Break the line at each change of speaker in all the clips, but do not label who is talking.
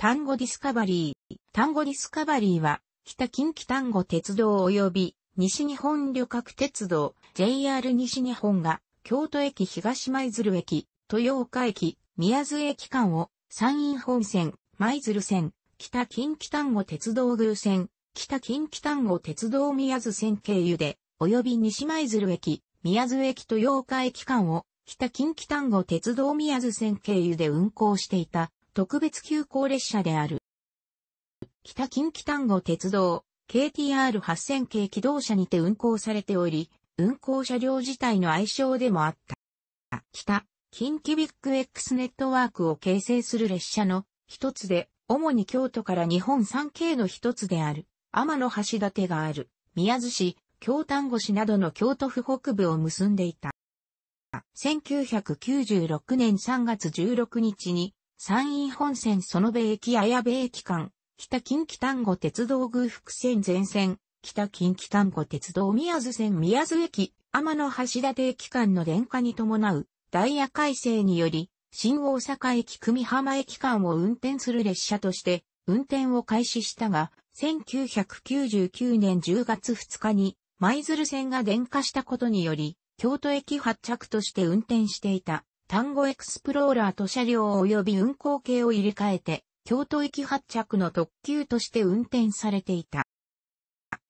単語ディスカバリー。単語ディスカバリーは、北近畿単語鉄道及び、西日本旅客鉄道、JR 西日本が、京都駅東舞鶴駅、豊岡駅、宮津駅間を、山陰本線、舞鶴線、北近畿単語鉄道偶線、北近畿単語鉄道宮津線経由で、及び西舞鶴駅、宮津駅豊岡駅間を、北近畿単語鉄道宮津線経由で運行していた特別急行列車である。北近畿丹後鉄道、KTR8000 系機動車にて運行されており、運行車両自体の愛称でもあった。北、近畿ビッグ X ネットワークを形成する列車の一つで、主に京都から日本三景の一つである、天の橋立がある、宮津市、京丹後市などの京都府北部を結んでいた。1996年3月16日に山陰本線その部駅綾部駅間、北近畿丹後鉄道偶福線全線、北近畿丹後鉄道宮津線宮津駅、天橋立駅間の電化に伴う、ダイヤ改正により、新大阪駅久美浜駅間を運転する列車として、運転を開始したが、1999年10月2日に、舞鶴線が電化したことにより、京都駅発着として運転していた。単語エクスプローラーと車両及び運行系を入れ替えて、京都駅発着の特急として運転されていた。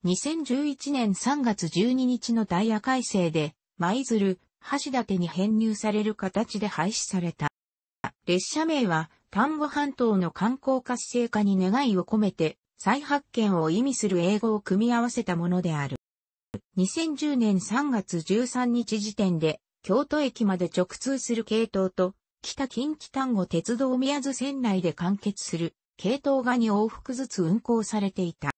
2011年3月12日のダイヤ改正で、舞鶴、橋立に編入される形で廃止された。列車名は、丹後半島の観光活性化に願いを込めて、再発見を意味する英語を組み合わせたものである。2010年3月13日時点で、京都駅まで直通する系統と、北近畿丹後鉄道宮津線内で完結する系統が2往復ずつ運行されていた。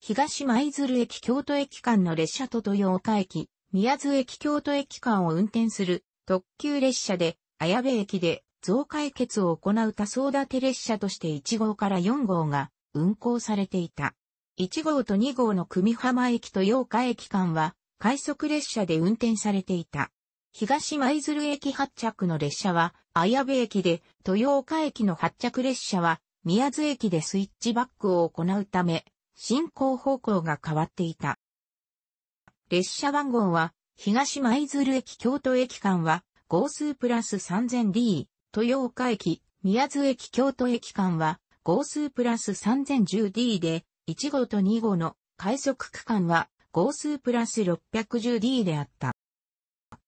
東舞鶴駅京都駅間の列車と豊岡駅、宮津駅京都駅間を運転する特急列車で、綾部駅で増解決を行う多層立て列車として1号から4号が運行されていた。1号と2号の久美浜駅と八日駅間は快速列車で運転されていた。東舞鶴駅発着の列車は、綾部駅で、豊岡駅の発着列車は、宮津駅でスイッチバックを行うため、進行方向が変わっていた。列車番号は、東舞鶴駅京都駅間は、号数プラス 3000D、豊岡駅、宮津駅京都駅間は、号数プラス 3010D で、1号と2号の快速区間は、号数プラス 610D であった。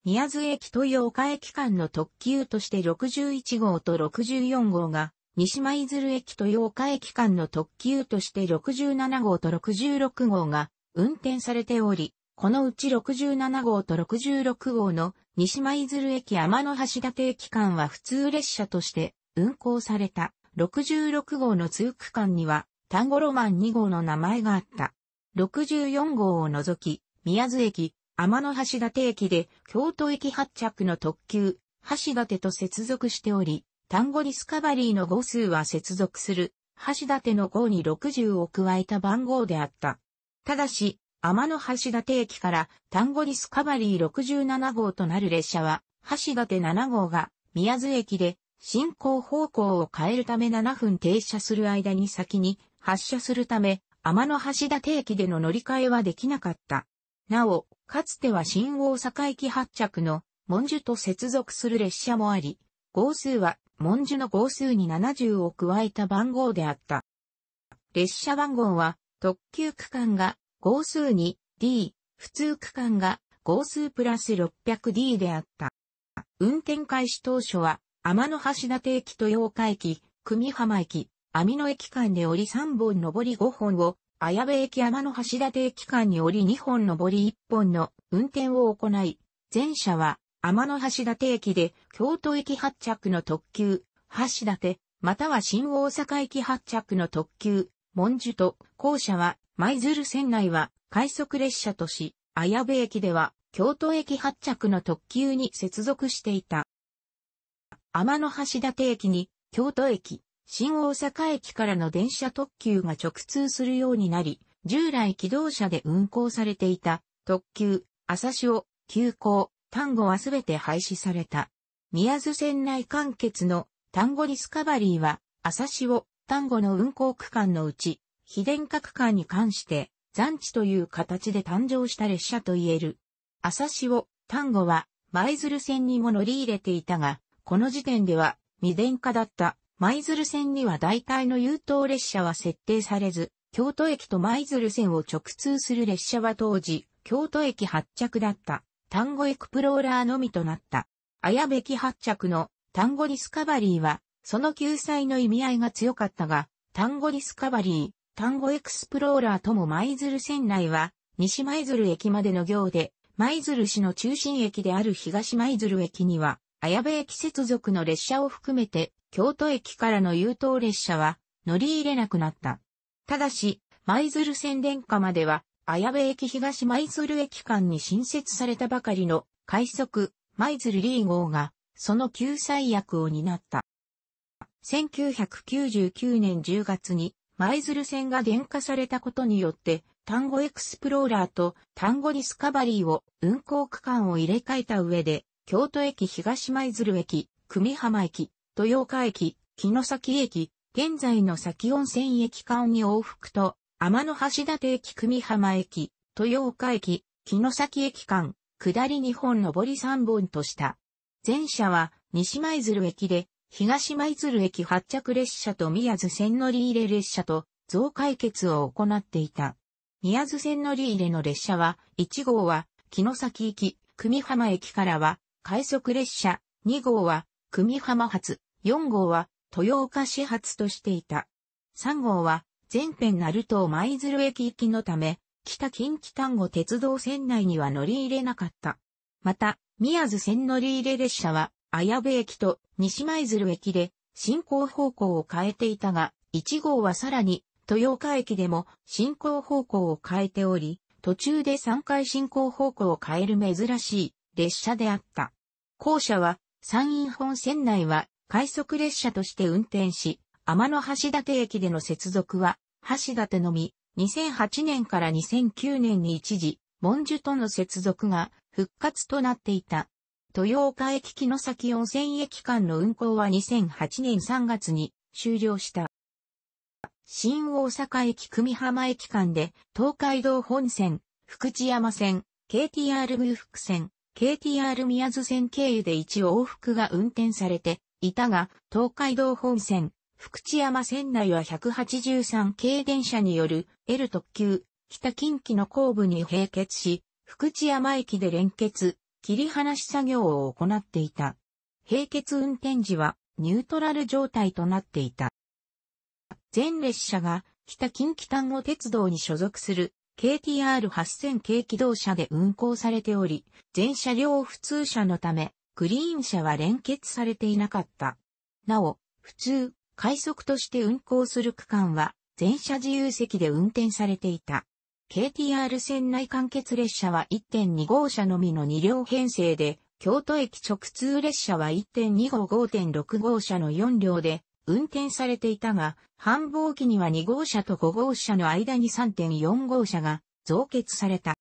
宮津駅豊岡駅間の特急として61号と64号が、西舞鶴駅豊岡駅間の特急として67号と66号が運転されており、このうち67号と66号の西舞鶴駅天の橋立駅間は普通列車として運行された66号の通区間には単語ロマン2号の名前があった。64号を除き、宮津駅、天の橋立駅で京都駅発着の特急、橋立と接続しており、単語ディスカバリーの号数は接続する、橋立の号に60を加えた番号であった。ただし、天の橋立駅から単語ディスカバリー67号となる列車は、橋立7号が宮津駅で進行方向を変えるため7分停車する間に先に発車するため、天の橋立駅での乗り換えはできなかった。なお、かつては新大阪駅発着の文殊と接続する列車もあり、号数は文殊の号数に70を加えた番号であった。列車番号は特急区間が号数に D、普通区間が号数プラス 600D であった。運転開始当初は天の橋立駅と八日駅、組浜駅、網野駅間で折り3本上り5本を綾部駅山の橋立駅間に降り2本上り1本の運転を行い、前者は天の橋立駅で京都駅発着の特急、橋立、または新大阪駅発着の特急、文殊と、校舎は舞鶴線内は快速列車とし、綾部駅では京都駅発着の特急に接続していた。天の橋立駅に京都駅、新大阪駅からの電車特急が直通するようになり、従来機動車で運行されていた特急、朝潮、急行、単語はすべて廃止された。宮津線内完結の単語ディスカバリーは、朝潮、単語の運行区間のうち、非電化区間に関して、残地という形で誕生した列車と言える。朝潮、単語は、舞鶴線にも乗り入れていたが、この時点では未電化だった。舞鶴線には大体の優等列車は設定されず、京都駅と舞鶴線を直通する列車は当時、京都駅発着だった、単語エクプローラーのみとなった。綾部駅発着の単語ディスカバリーは、その救済の意味合いが強かったが、単語ディスカバリー、単語エクスプローラーとも舞鶴線内は、西舞鶴駅までの行で、舞鶴市の中心駅である東舞鶴駅には、綾部駅接続の列車を含めて京都駅からの優等列車は乗り入れなくなった。ただし、舞鶴線電下までは、綾部駅東舞鶴駅間に新設されたばかりの快速舞鶴リー号が、その救済役を担った。1999年10月に舞鶴線が電化されたことによって、単語エクスプローラーと単語ディスカバリーを運行区間を入れ替えた上で、京都駅東舞鶴駅、久美浜駅、豊岡駅、木崎駅、現在の崎温泉駅間に往復と、天の橋立駅久美浜駅、豊岡駅、木崎駅間、下り2本上り3本とした。前者は西舞鶴駅で、東舞鶴駅発着列車と宮津線乗り入れ列車と増解決を行っていた。宮津線乗り入れの列車は、1号は木崎駅、美浜駅からは快速列車、2号は久美浜発、4号は豊岡始発としていた。3号は全編鳴門舞鶴駅行きのため、北近畿丹後鉄道線内には乗り入れなかった。また、宮津線乗り入れ列車は、綾部駅と西舞鶴駅で進行方向を変えていたが、1号はさらに豊岡駅でも進行方向を変えており、途中で3回進行方向を変える珍しい列車であった。校舎は山陰本線内は快速列車として運転し、天の橋立駅での接続は、橋立のみ、2008年から2009年に一時、文殊との接続が復活となっていた。豊岡駅木の先温泉駅間の運行は2008年3月に終了した。新大阪駅久美浜駅間で東海道本線、福知山線、KTR 宮福線、KTR 宮津線経由で一往復が運転されて、いたが、東海道本線、福知山線内は183系電車による L 特急、北近畿の後部に並結し、福知山駅で連結、切り離し作業を行っていた。並結運転時はニュートラル状態となっていた。全列車が北近畿単語鉄道に所属する KTR8000 系機動車で運行されており、全車両普通車のため、グリーン車は連結されていなかった。なお、普通、快速として運行する区間は、全車自由席で運転されていた。KTR 線内間欠列車は1.2号車のみの2両編成で、京都駅直通列車は1.2号5.6号車の4両で運転されていたが、繁忙期には2号車と5号車の間に3.4号車が増結された。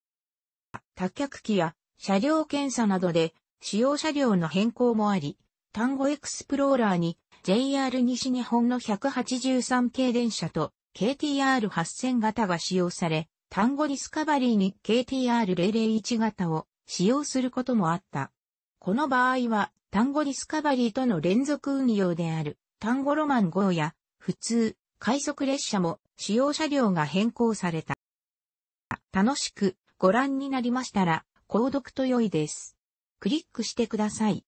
多脚機や車両検査などで使用車両の変更もあり、単語エクスプローラーに JR 西日本の183系電車と KTR8000 型が使用され、単語ディスカバリーに KTR001 型を使用することもあった。この場合は、単語ディスカバリーとの連続運用である、単語ロマン号や、普通、快速列車も使用車両が変更された。楽しくご覧になりましたら、購読と良いです。クリックしてください。